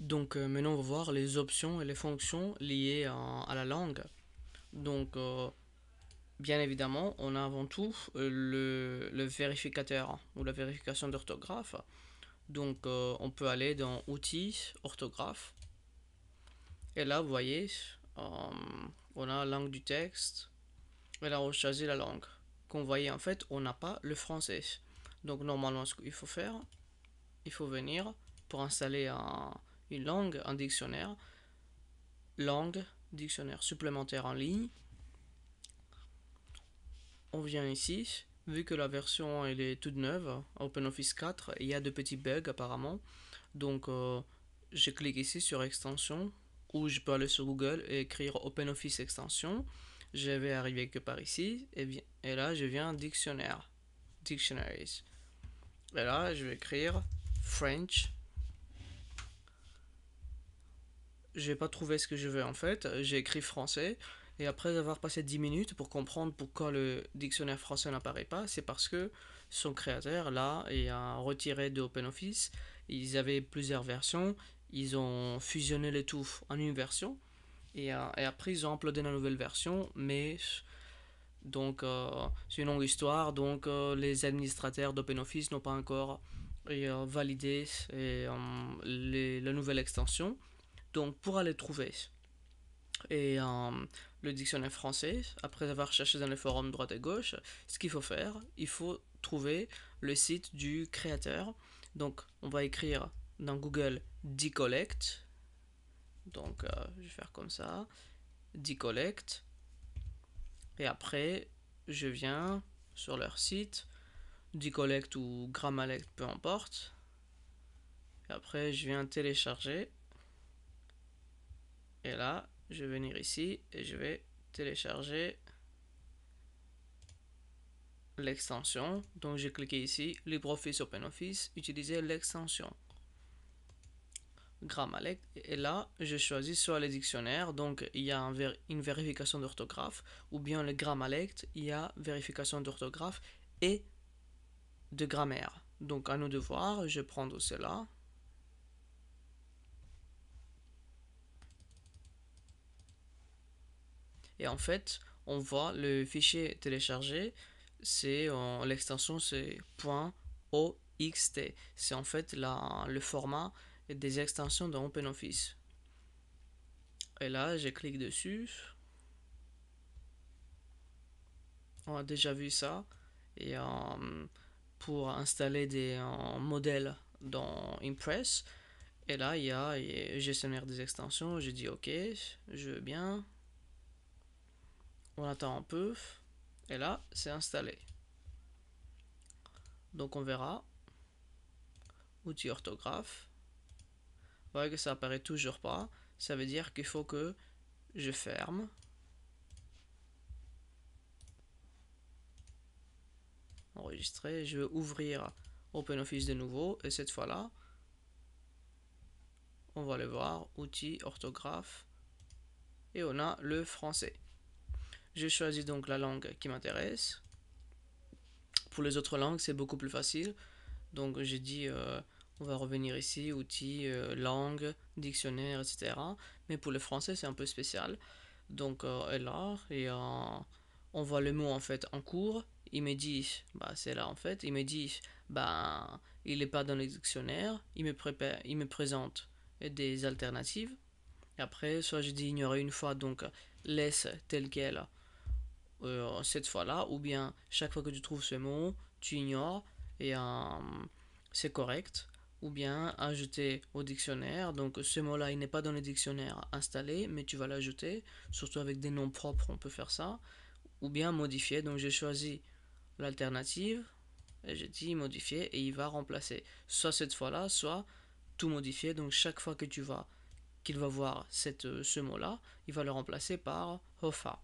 Donc euh, maintenant on va voir les options et les fonctions liées à, la langue. Donc euh, bien évidemment on a avant tout euh, le, vérificateur ou la vérification d'orthographe. Donc on peut aller dans outils, orthographe. Et là vous voyez on a langue du texte. Et là on choisit la langue. Comme vous voyez en fait on n'a pas le français. Donc normalement ce qu'il faut faire, il faut venir pour installer un une langue, un dictionnaire, langue, dictionnaire supplémentaire en ligne. On vient ici, vu que la version elle est toute neuve, OpenOffice 4, il y a de petits bugs apparemment. Donc euh, je clique ici sur extension ou je peux aller sur Google et écrire OpenOffice extension. Je vais arriver que par ici et, et là je viens dictionnaire, dictionaries. Et là je vais écrire French j'ai pas trouvé ce que je veux en fait. J'ai écrit français. Et après avoir passé 10 minutes pour comprendre pourquoi le dictionnaire français n'apparaît pas, c'est parce que son créateur, là, est retiré de OpenOffice. Ils avaient plusieurs versions. Ils ont fusionné les tout en une version. Et, euh, et après, ils ont uploadé la nouvelle version. Mais donc, euh, c'est une longue histoire. Donc, euh, les administrateurs d'OpenOffice n'ont pas encore validé les, la nouvelle extension. Donc pour aller trouver et euh, le dictionnaire français, après avoir cherché dans les forums droite et gauche, ce qu'il faut faire, il faut trouver le site du créateur. Donc on va écrire dans Google decollect. Donc euh, je vais faire comme ça, decollect. Et après, je viens sur leur site, decollect ou grammalect, peu importe. Et après, je viens télécharger et là, je vais venir ici et je vais télécharger l'extension. Donc, j'ai cliqué ici, LibreOffice OpenOffice, utiliser l'extension. Grammalect. Et là, je choisis soit les dictionnaires, donc il y a une vérification d'orthographe, ou bien le Grammalect, il y a vérification d'orthographe et de grammaire. Donc, à nous devoirs, je prends cela. Et en fait, on voit le fichier téléchargé, c'est l'extension c'est .oxt. C'est en fait la, le format des extensions dans OpenOffice. Et là, je clique dessus. On a déjà vu ça. Et euh, pour installer des euh, modèles dans Impress. Et là, il y a gestionnaire des extensions. Je dis OK, je veux bien. On attend un peu. Et là, c'est installé. Donc on verra. Outils orthographe. Vous voyez que ça apparaît toujours pas. Ça veut dire qu'il faut que je ferme. Enregistrer. Je vais ouvrir OpenOffice de nouveau. Et cette fois-là, on va aller voir. Outils orthographe. Et on a le français. Je choisis donc la langue qui m'intéresse. Pour les autres langues, c'est beaucoup plus facile. Donc j'ai dit, euh, on va revenir ici, outils, euh, langue, dictionnaire, etc. Mais pour le français, c'est un peu spécial. Donc euh, là, et euh, on voit le mot en fait en cours. Il me dit, bah c'est là en fait, il me dit, bah il n'est pas dans le dictionnaire. Il me, prépare, il me présente des alternatives. Et après, soit je dis ignorer une fois, donc laisse tel quel euh, cette fois-là, ou bien chaque fois que tu trouves ce mot, tu ignores et euh, c'est correct, ou bien ajouter au dictionnaire. Donc ce mot-là, il n'est pas dans le dictionnaire installé, mais tu vas l'ajouter, surtout avec des noms propres, on peut faire ça, ou bien modifier. Donc j'ai choisi l'alternative, et j'ai dit modifier, et il va remplacer soit cette fois-là, soit tout modifier. Donc chaque fois que tu vas qu'il va voir cette, euh, ce mot-là, il va le remplacer par Hofa.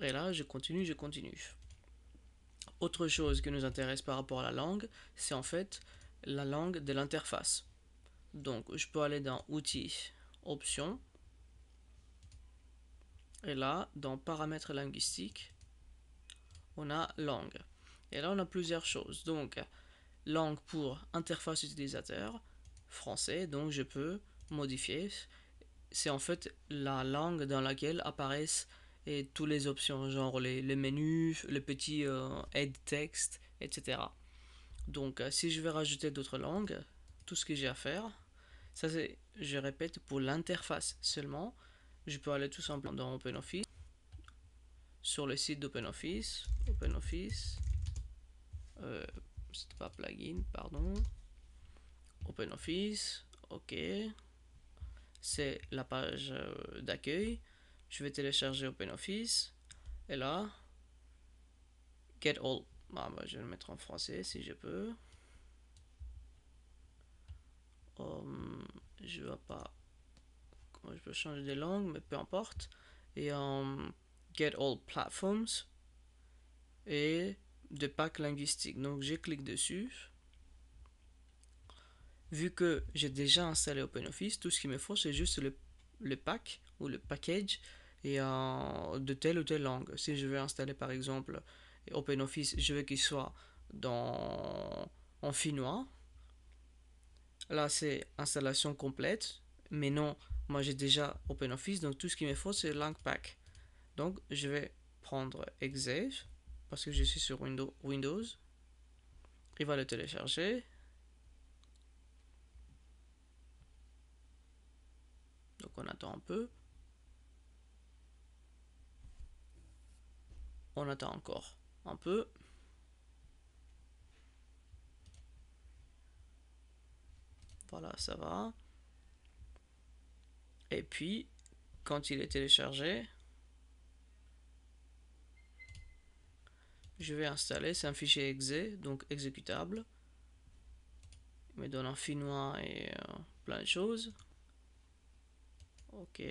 Et là, je continue, je continue. Autre chose qui nous intéresse par rapport à la langue, c'est en fait la langue de l'interface. Donc, je peux aller dans Outils, Options. Et là, dans Paramètres linguistiques, on a Langue. Et là, on a plusieurs choses. Donc, langue pour interface utilisateur, français. Donc, je peux modifier. C'est en fait la langue dans laquelle apparaissent et toutes les options, genre les, les menus, les petits euh, aide texte, etc. Donc euh, si je veux rajouter d'autres langues, tout ce que j'ai à faire, ça c'est, je répète, pour l'interface seulement, je peux aller tout simplement dans OpenOffice, sur le site d'OpenOffice, OpenOffice, euh, c'est pas plugin, pardon, OpenOffice, ok, c'est la page euh, d'accueil, je vais télécharger OpenOffice. Et là, get all. Bah, bah, je vais le mettre en français si je peux. je hum, je vois pas comment je peux changer de langue, mais peu importe. Et en hum, get all platforms et de pack linguistique. Donc je clique dessus. Vu que j'ai déjà installé OpenOffice, tout ce qu'il me faut c'est juste le le pack ou le package et, euh, de telle ou telle langue. Si je veux installer par exemple OpenOffice, je veux qu'il soit dans, en finnois. Là, c'est installation complète, mais non, moi j'ai déjà OpenOffice, donc tout ce qu'il me faut, c'est langue pack. Donc, je vais prendre exe, parce que je suis sur Windows, Windows. Il va le télécharger. on attend un peu. On attend encore un peu. Voilà, ça va. Et puis, quand il est téléchargé, je vais installer, c'est un fichier exe, donc exécutable. Il me donne un finnois et euh, plein de choses. Ok.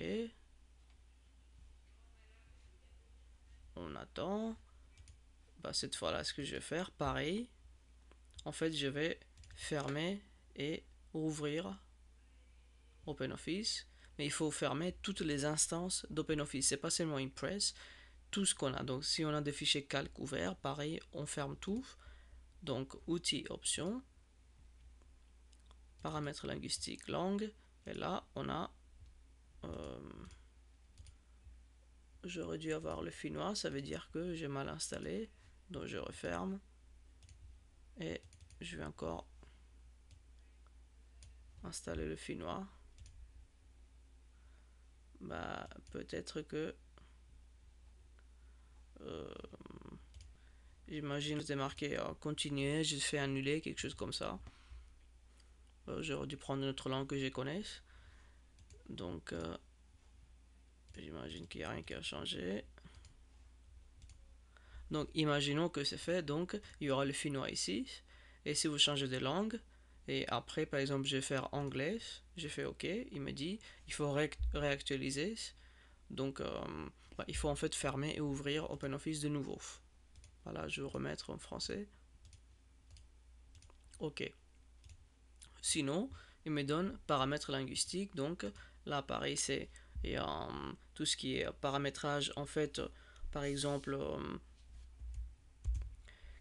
On attend. Bah, cette fois-là, ce que je vais faire, pareil. En fait, je vais fermer et rouvrir OpenOffice. Mais il faut fermer toutes les instances d'OpenOffice. C'est pas seulement Impress. Tout ce qu'on a. Donc, si on a des fichiers calques ouverts, pareil, on ferme tout. Donc, outils, options, paramètres linguistiques, langue. Et là, on a euh, j'aurais dû avoir le finnois, ça veut dire que j'ai mal installé. Donc je referme. Et je vais encore installer le finnois. Bah peut-être que... Euh, J'imagine, c'est marqué euh, continuer, j'ai fait annuler, quelque chose comme ça. Euh, j'aurais dû prendre une autre langue que je connaisse. Donc, euh, j'imagine qu'il n'y a rien qui a changé. Donc, imaginons que c'est fait. Donc, il y aura le finnois ici. Et si vous changez de langue, et après, par exemple, je vais faire anglais. J'ai fait OK. Il me dit, il faut réactualiser. Donc, euh, bah, il faut en fait fermer et ouvrir OpenOffice de nouveau. Voilà, je vais remettre en français. OK. Sinon, il me donne paramètres linguistiques. Donc, Là, pareil, c'est et, hum, tout ce qui est paramétrage. En fait, euh, par exemple, hum,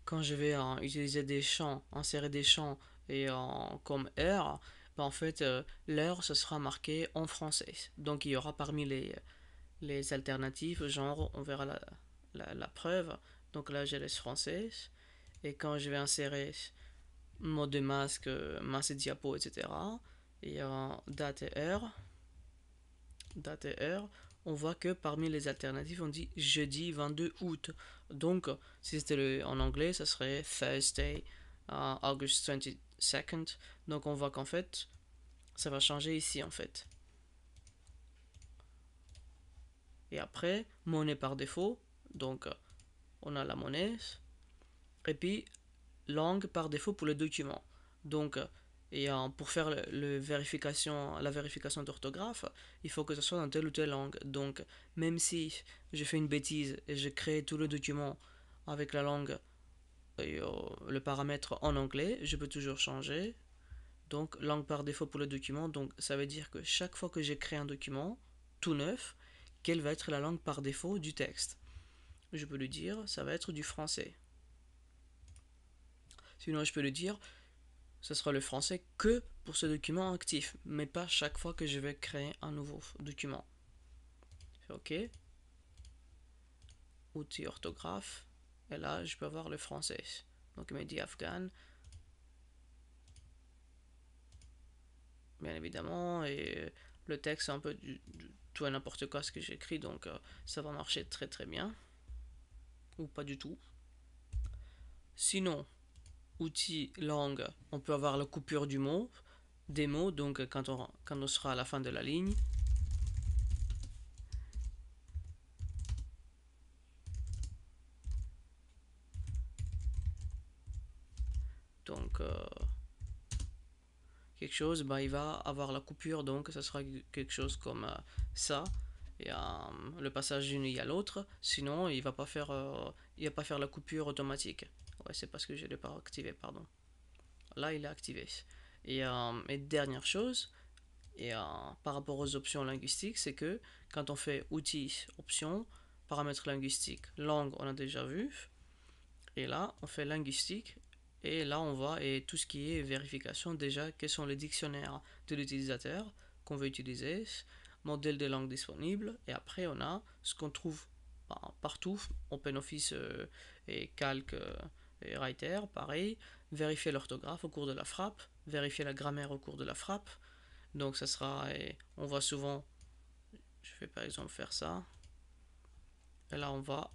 quand je vais hein, utiliser des champs, insérer des champs et euh, comme heure, ben, en fait, l'heure, ce sera marqué en français. Donc, il y aura parmi les, les alternatives, genre, on verra la, la, preuve. Donc là, j'ai laisse français Et quand je vais insérer mode de masque, euh, masse et diapo, etc., et date et heure, date et heure, on voit que parmi les alternatives, on dit jeudi 22 août. Donc, si c'était en anglais, ça serait Thursday, euh, August 22nd. Donc, on voit qu'en fait, ça va changer ici, en fait. Et après, monnaie par défaut. Donc, on a la monnaie. Et puis, langue par défaut pour le document. Donc, et pour faire vérification, la vérification d'orthographe, il faut que ce soit dans telle ou telle langue. Donc, même si je fais une bêtise et j'ai créé tout le document avec la langue, euh, et, euh, le paramètre en anglais, je peux toujours changer. Donc, langue par défaut pour le document. Donc, ça veut dire que chaque fois que j'ai créé un document, tout neuf, quelle va être la langue par défaut du texte Je peux lui dire, ça va être du français. Sinon, je peux lui dire, ce sera le français que pour ce document actif, mais pas chaque fois que je vais créer un nouveau document. OK. Outil orthographe. Et là, je peux avoir le français. Donc, il me dit afghan. Bien évidemment, et le texte, un peu tout et n'importe quoi ce que j'écris, donc euh, ça va marcher très très bien. Ou pas du tout. Sinon, outil langue, on peut avoir la coupure du mot, des mots, donc euh, quand on, quand on sera à la fin de la ligne. Donc, euh, quelque chose, bah, il va avoir la coupure, donc ça sera quelque chose comme euh, ça. le passage d'une à l'autre, sinon il va pas faire, il va pas faire la coupure automatique c'est parce que je ne l'ai pas activé, pardon. Là, il est activé. Et, euh, dernière chose, et, euh, par rapport aux options linguistiques, c'est que quand on fait outils, options, paramètres linguistiques, langue, on a déjà vu. Et là, on fait linguistique. Et là, on voit et tout ce qui est vérification, déjà, quels sont les dictionnaires de l'utilisateur qu'on veut utiliser, modèle de langue disponibles, et après, on a ce qu'on trouve bah, partout, OpenOffice office euh, et Calc, et writer, pareil, vérifier l'orthographe au cours de la frappe, vérifier la grammaire au cours de la frappe. Donc ça sera, on voit souvent, je vais par exemple faire ça, et là on va,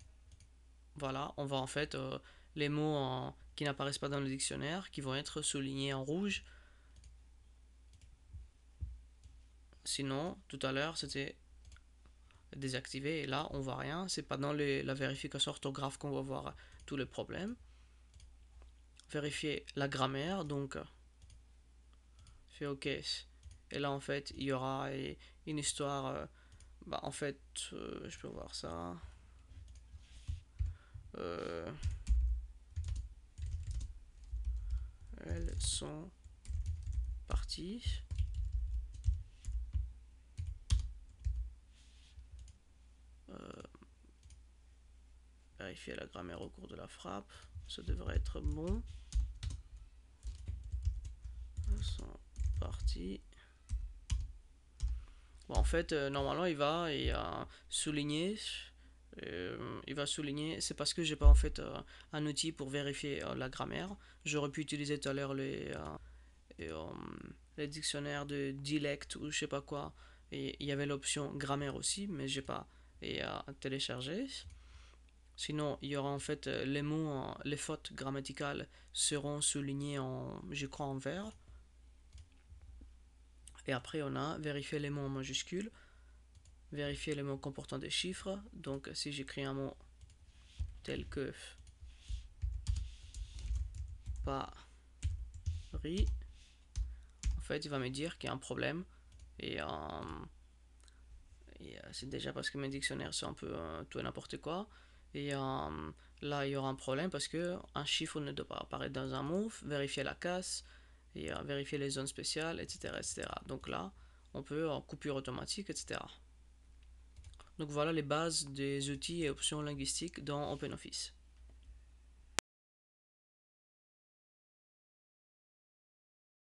voilà, on va en fait euh, les mots qui n'apparaissent pas dans le dictionnaire, qui vont être soulignés en rouge. Sinon, tout à l'heure c'était désactivé et là on voit rien, c'est pas dans les, la vérification orthographe qu'on va voir tous les problèmes vérifier la grammaire. Donc, fait OK. Et là, en fait, il y aura une histoire. Euh, bah, en fait, euh, je peux voir ça. Euh, elles sont parties. vérifier la grammaire au cours de la frappe. Ça devrait être bon. en fait, euh, normalement, il va et, souligner. Euh, il va souligner. C'est parce que j'ai pas en fait euh, un outil pour vérifier la grammaire. J'aurais pu utiliser tout à l'heure les, dictionnaires de dialecte ou je sais pas quoi. Et il y avait l'option grammaire aussi, mais j'ai pas et à télécharger. Sinon, il y aura en fait les mots, les fautes grammaticales seront soulignées en, je crois, en vert. Et après, on a vérifier les mots en majuscules, vérifier les mots comportant des chiffres. Donc, si j'écris un mot tel que Paris, en fait, il va me dire qu'il y a un problème. Et, euh, euh, c'est déjà parce que mes dictionnaires sont un peu euh, tout et n'importe quoi. Et là, il y aura un problème parce que un chiffre ne doit pas apparaître dans un mot. Vérifier la casse, et vérifier les zones spéciales, etc., etc. Donc là, on peut en coupure automatique, etc. Donc voilà les bases des outils et options linguistiques dans OpenOffice.